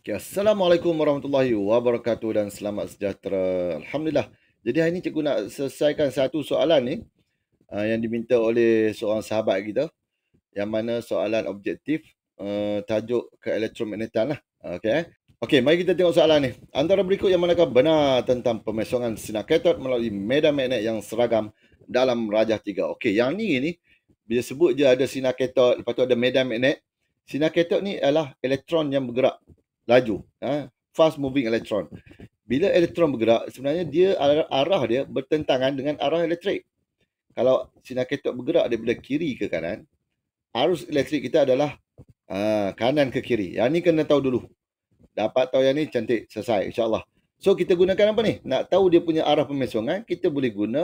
Okay, Assalamualaikum warahmatullahi wabarakatuh dan selamat sejahtera. Alhamdulillah. Jadi hari ni cikgu nak selesaikan satu soalan ni uh, yang diminta oleh seorang sahabat kita yang mana soalan objektif uh, tajuk ke elektromagnetan lah. Okay. Eh? Okay, mari kita tengok soalan ni. Antara berikut yang manakah benar tentang pemesongan sinar ketot melalui medan magnet yang seragam dalam rajah tiga. Okay, yang ni ni bila sebut je ada sinar ketot, lepas tu ada medan magnet. Sinar ketot ni adalah elektron yang bergerak laju eh? fast moving electron bila elektron bergerak sebenarnya dia arah dia bertentangan dengan arah elektrik kalau sinar ketok bergerak daripada kiri ke kanan arus elektrik kita adalah uh, kanan ke kiri yang ni kena tahu dulu dapat tahu yang ni cantik selesai insyaallah so kita gunakan apa ni nak tahu dia punya arah pemesongan kita boleh guna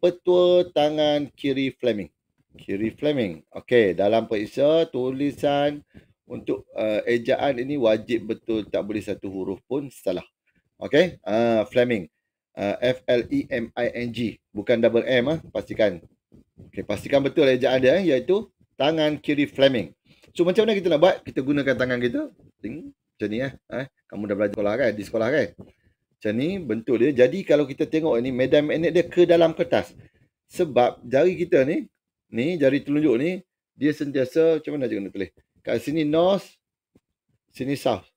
petua tangan kiri Fleming kiri Fleming Okay, dalam periksa tulisan untuk uh, ejaan ini wajib betul tak boleh satu huruf pun salah. Okay, uh, Fleming. Uh, F-L-E-M-I-N-G. Bukan double M. Ha? Pastikan. Okay, pastikan betul ejaan dia. Eh? Iaitu tangan kiri Fleming. So, macam mana kita nak buat? Kita gunakan tangan kita. Macam ni. Eh? Eh? Kamu dah belajar sekolah kan? Di sekolah kan? Macam ni bentuk dia. Jadi, kalau kita tengok ni, medan magnet dia ke dalam kertas. Sebab jari kita ni, ni jari telunjuk ni, dia sentiasa, macam mana cakap nak tulis? kat sini north, sini south.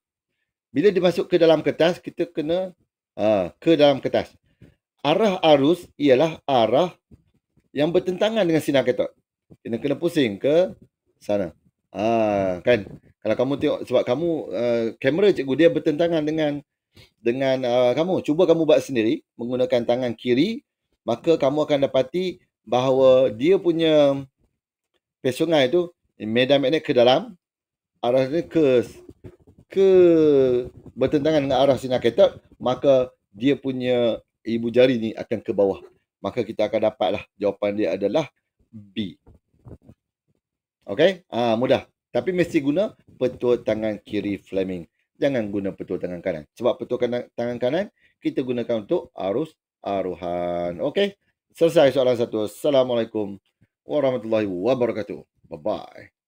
Bila dimasuk ke dalam kertas, kita kena uh, ke dalam kertas. Arah arus ialah arah yang bertentangan dengan sinar ketot. Kena kena pusing ke sana. Ah kan. Kalau kamu tengok sebab kamu uh, kamera cikgu dia bertentangan dengan dengan uh, kamu. Cuba kamu buat sendiri menggunakan tangan kiri, maka kamu akan dapati bahawa dia punya pesongan itu medan magnet ke dalam arah dia ke ke bertentangan dengan arah sinar ketat maka dia punya ibu jari ni akan ke bawah maka kita akan dapatlah jawapan dia adalah B okay ah ha, mudah tapi mesti guna petua tangan kiri Fleming jangan guna petua tangan kanan sebab petua kanan, tangan kanan kita gunakan untuk arus aruhan okay selesai soalan satu assalamualaikum warahmatullahi wabarakatuh bye bye